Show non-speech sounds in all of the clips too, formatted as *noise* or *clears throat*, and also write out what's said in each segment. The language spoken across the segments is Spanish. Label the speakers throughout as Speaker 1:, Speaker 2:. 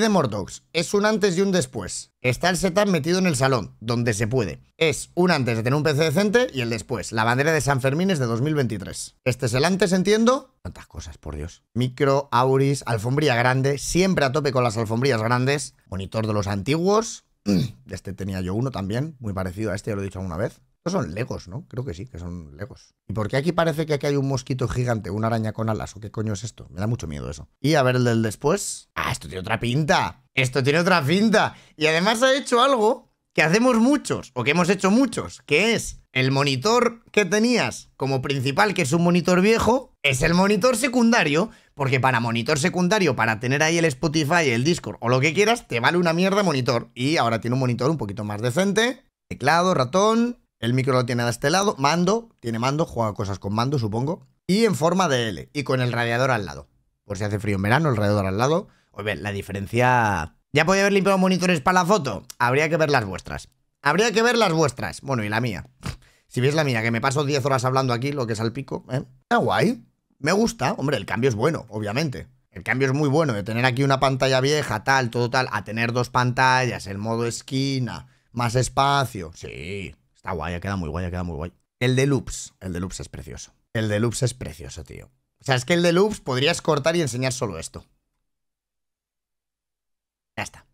Speaker 1: de Mordox, es un antes y un después. Está el setup metido en el salón, donde se puede. Es un antes de tener un PC decente y el después. La bandera de San Fermín es de 2023. Este es el antes, entiendo. tantas cosas, por Dios. Micro, auris, alfombría grande, siempre a tope con las alfombrías grandes. Monitor de los antiguos. *clears throat* Este tenía yo uno también, muy parecido a este, ya lo he dicho alguna vez son legos, ¿no? Creo que sí, que son legos. ¿Y por qué aquí parece que aquí hay un mosquito gigante, una araña con alas? ¿O qué coño es esto? Me da mucho miedo eso. Y a ver el del después. ¡Ah, esto tiene otra pinta! ¡Esto tiene otra pinta! Y además ha hecho algo que hacemos muchos, o que hemos hecho muchos, que es el monitor que tenías como principal, que es un monitor viejo, es el monitor secundario, porque para monitor secundario, para tener ahí el Spotify, el Discord o lo que quieras, te vale una mierda monitor. Y ahora tiene un monitor un poquito más decente, teclado, ratón, el micro lo tiene de este lado, mando, tiene mando, juega cosas con mando, supongo. Y en forma de L, y con el radiador al lado. Por si hace frío en verano, el radiador al lado. Oye, la diferencia... ¿Ya podía haber limpiado monitores para la foto? Habría que ver las vuestras. Habría que ver las vuestras. Bueno, y la mía. Si ves la mía, que me paso 10 horas hablando aquí, lo que es al pico, ¿eh? Está guay. Me gusta. Hombre, el cambio es bueno, obviamente. El cambio es muy bueno, de tener aquí una pantalla vieja, tal, todo tal, a tener dos pantallas, el modo esquina, más espacio. Sí, Ah, guay, ha quedado muy guay, ha muy guay. El de loops, el de loops es precioso. El de loops es precioso, tío. O sea, es que el de loops podrías cortar y enseñar solo esto. Ya está.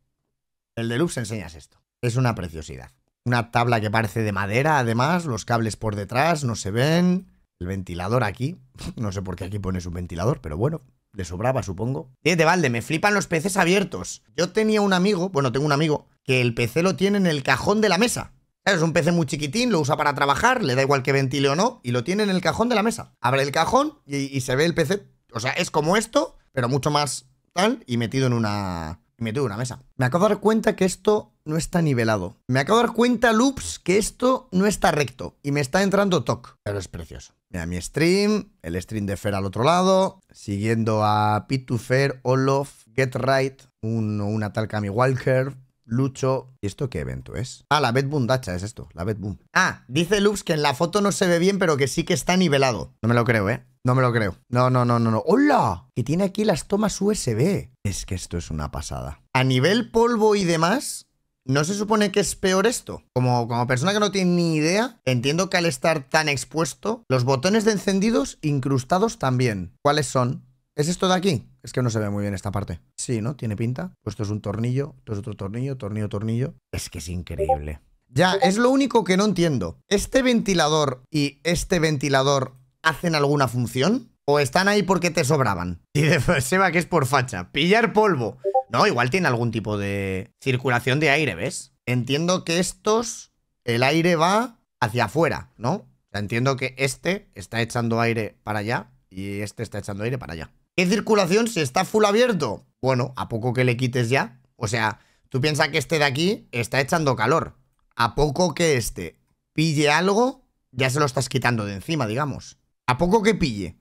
Speaker 1: El de loops enseñas esto. Es una preciosidad. Una tabla que parece de madera, además, los cables por detrás no se ven. El ventilador aquí, *laughs* no sé por qué aquí pones un ventilador, pero bueno, le sobraba, supongo. Eh, de balde, me flipan los PCs abiertos. Yo tenía un amigo, bueno, tengo un amigo, que el PC lo tiene en el cajón de la mesa. Es un PC muy chiquitín, lo usa para trabajar, le da igual que ventile o no, y lo tiene en el cajón de la mesa. Abre el cajón y, se ve el PC. O sea, es como esto, pero mucho más tal y metido en una, metido en una mesa. Me acabo de dar cuenta que esto no está nivelado. Me acabo de dar cuenta, Loops, que esto no está recto y me está entrando TOC. Pero es precioso. Mira mi stream, el stream de Fer al otro lado, siguiendo a Pit2Fer, Olof, Get Right, una tal Cami Walker, Lucho. ¿Y esto qué evento es? Ah, la Bet Dacha es esto, la Bet Ah, dice Lux que en la foto no se ve bien, pero que sí que está nivelado. No me lo creo, ¿eh? No me lo creo. No, no, no, no, no. ¡Hola! ¿Y tiene aquí las tomas USB. Es que esto es una pasada. A nivel polvo y demás, ¿No se supone que es peor esto? Como, como persona que no tiene ni idea, entiendo que al estar tan expuesto, los botones de encendidos incrustados también. ¿Cuáles son? ¿Es esto de aquí? Es que no se ve muy bien esta parte. Sí, ¿no? Tiene pinta. Pues esto es un tornillo, esto es otro tornillo, tornillo, tornillo. Es que es increíble. Ya, es lo único que no entiendo. ¿Este ventilador y este ventilador hacen alguna función? ¿O están ahí porque te sobraban? *laughs* Y se va que es por facha. Pillar polvo. No, igual tiene algún tipo de circulación de aire, ¿ves? Entiendo que estos, el aire va hacia afuera, ¿no? entiendo que este está echando aire para allá y este está echando aire para allá. ¿Qué circulación si está full abierto? Bueno, a poco que le quites ya. O sea, tú piensas que este de aquí está echando calor. A poco que este pille algo, ya se lo estás quitando de encima, digamos. A poco que pille.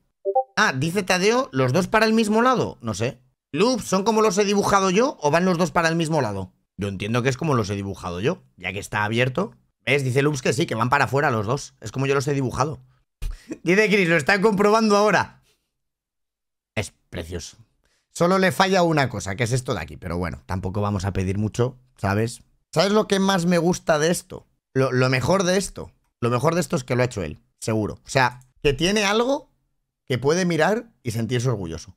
Speaker 1: Ah, dice Tadeo, ¿los dos para el mismo lado? No sé. Loops, ¿son como los he dibujado yo o van los dos para el mismo lado? Yo entiendo que es como los he dibujado yo, ya que está abierto. ¿Ves? Dice Loops que sí, que van para afuera los dos. Es como yo los he dibujado. *laughs* dice Chris, lo están comprobando ahora. Es precioso. Solo le falla una cosa, que es esto de aquí. Pero bueno, tampoco vamos a pedir mucho, ¿sabes? ¿Sabes lo que más me gusta de esto? Lo, mejor de esto. Lo mejor de esto es que lo ha hecho él, seguro. O sea, que tiene algo que puede mirar y sentirse orgulloso.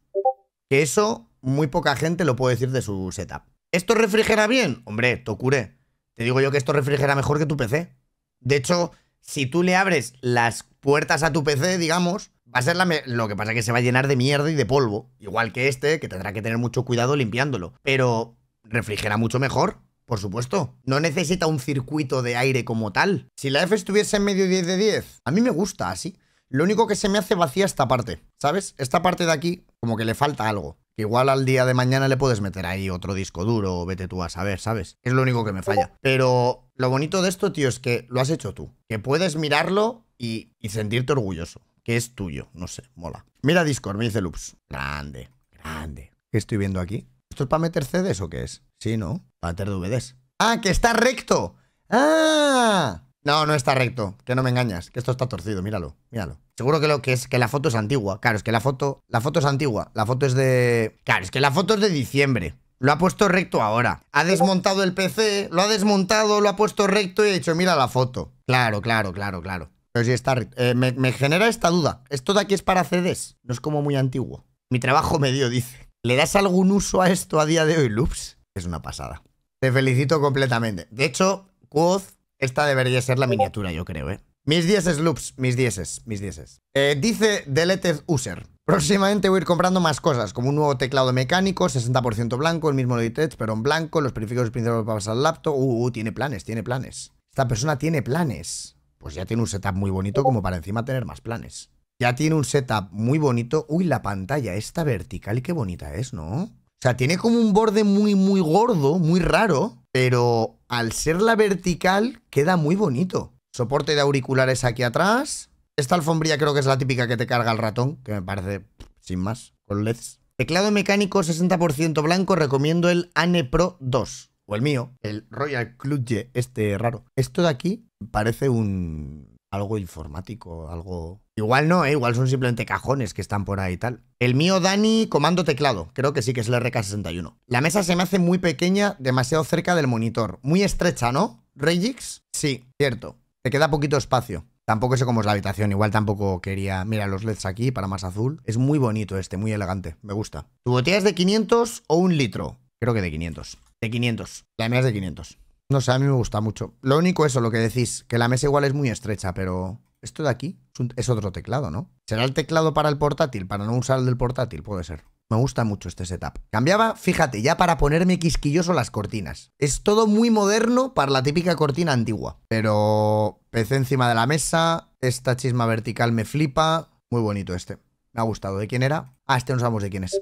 Speaker 1: Que eso muy poca gente lo puede decir de su setup. ¿Esto refrigera bien? Hombre, Tokure. Te digo yo que esto refrigera mejor que tu PC. De hecho, si tú le abres las puertas a tu PC, digamos, Va a ser la lo que pasa es que se va a llenar de mierda y de polvo, igual que este, que tendrá que tener mucho cuidado limpiándolo. Pero refrigera mucho mejor, por supuesto. No necesita un circuito de aire como tal. Si la F estuviese en medio 10 de 10, a mí me gusta así. Lo único que se me hace vacía esta parte, ¿sabes? Esta parte de aquí, como que le falta algo. Que igual al día de mañana le puedes meter ahí otro disco duro o vete tú a saber, ¿sabes? Es lo único que me falla. Pero lo bonito de esto, tío, es que lo has hecho tú. Que puedes mirarlo y, y sentirte orgulloso que es tuyo. No sé, mola. Mira Discord, me dice Loops. Grande, grande. ¿Qué estoy viendo aquí? ¿Esto es para meter CDs o qué es? Sí, ¿no? Para meter DVDs. ¡Ah, que está recto! ¡Ah! No, no está recto, que no me engañas, que esto está torcido, míralo, míralo. Seguro que lo que es que la foto es antigua. Claro, es que la foto, la foto es antigua, la foto es de Claro, es que la foto es de diciembre. Lo ha puesto recto ahora. Ha desmontado el PC, lo ha desmontado, lo ha puesto recto y ha dicho, "Mira la foto." Claro, claro, claro, claro. Pero sí, está. Eh, me, genera esta duda. Esto de aquí es para CDs. No es como muy antiguo. Mi trabajo *laughs* medio dice. ¿Le das algún uso a esto a día de hoy, Loops? Es una pasada. Te felicito completamente. De hecho, Quoth, esta debería ser la miniatura, yo creo, ¿eh? Mis es Loops. Mis dieces, mis 10 Eh, dice Deleted User. Próximamente voy a ir comprando más cosas, como un nuevo teclado mecánico, 60% blanco, el mismo Logitech, pero en blanco, los periféricos principales para pasar al laptop. Uh, uh, tiene planes, tiene planes. Esta persona tiene planes pues ya tiene un setup muy bonito como para encima tener más planes. Ya tiene un setup muy bonito. Uy, la pantalla está vertical, qué bonita es, ¿no? O sea, tiene como un borde muy, muy gordo, muy raro, pero al ser la vertical queda muy bonito. Soporte de auriculares aquí atrás. Esta alfombrilla creo que es la típica que te carga el ratón, que me parece sin más, con LEDs. Teclado mecánico 60% blanco, recomiendo el ANE Pro 2 o el mío, el Royal Clutch este raro. Esto de aquí parece un algo informático, algo... Igual no, ¿eh? igual son simplemente cajones que están por ahí y tal. El mío Dani, comando teclado, creo que sí que es el RK61. La mesa se me hace muy pequeña, demasiado cerca del monitor. Muy estrecha, ¿no? Regix, sí, cierto. Te queda poquito espacio. Tampoco sé cómo es la habitación, igual tampoco quería... Mira los LEDs aquí para más azul. Es muy bonito este, muy elegante, me gusta. ¿Tu botella es de 500 o un litro? Creo que de 500. De 500. La mesa es de 500. No sé, a mí me gusta mucho. Lo único eso, lo que decís, que la mesa igual es muy estrecha, pero esto de aquí es, otro teclado, ¿no? ¿Será el teclado para el portátil, para no usar el del portátil? Puede ser. Me gusta mucho este setup. Cambiaba, fíjate, ya para ponerme quisquilloso las cortinas. Es todo muy moderno para la típica cortina antigua. Pero PC encima de la mesa, esta chisma vertical me flipa. Muy bonito este. Me ha gustado. ¿De quién era? Ah, este no sabemos de quién es.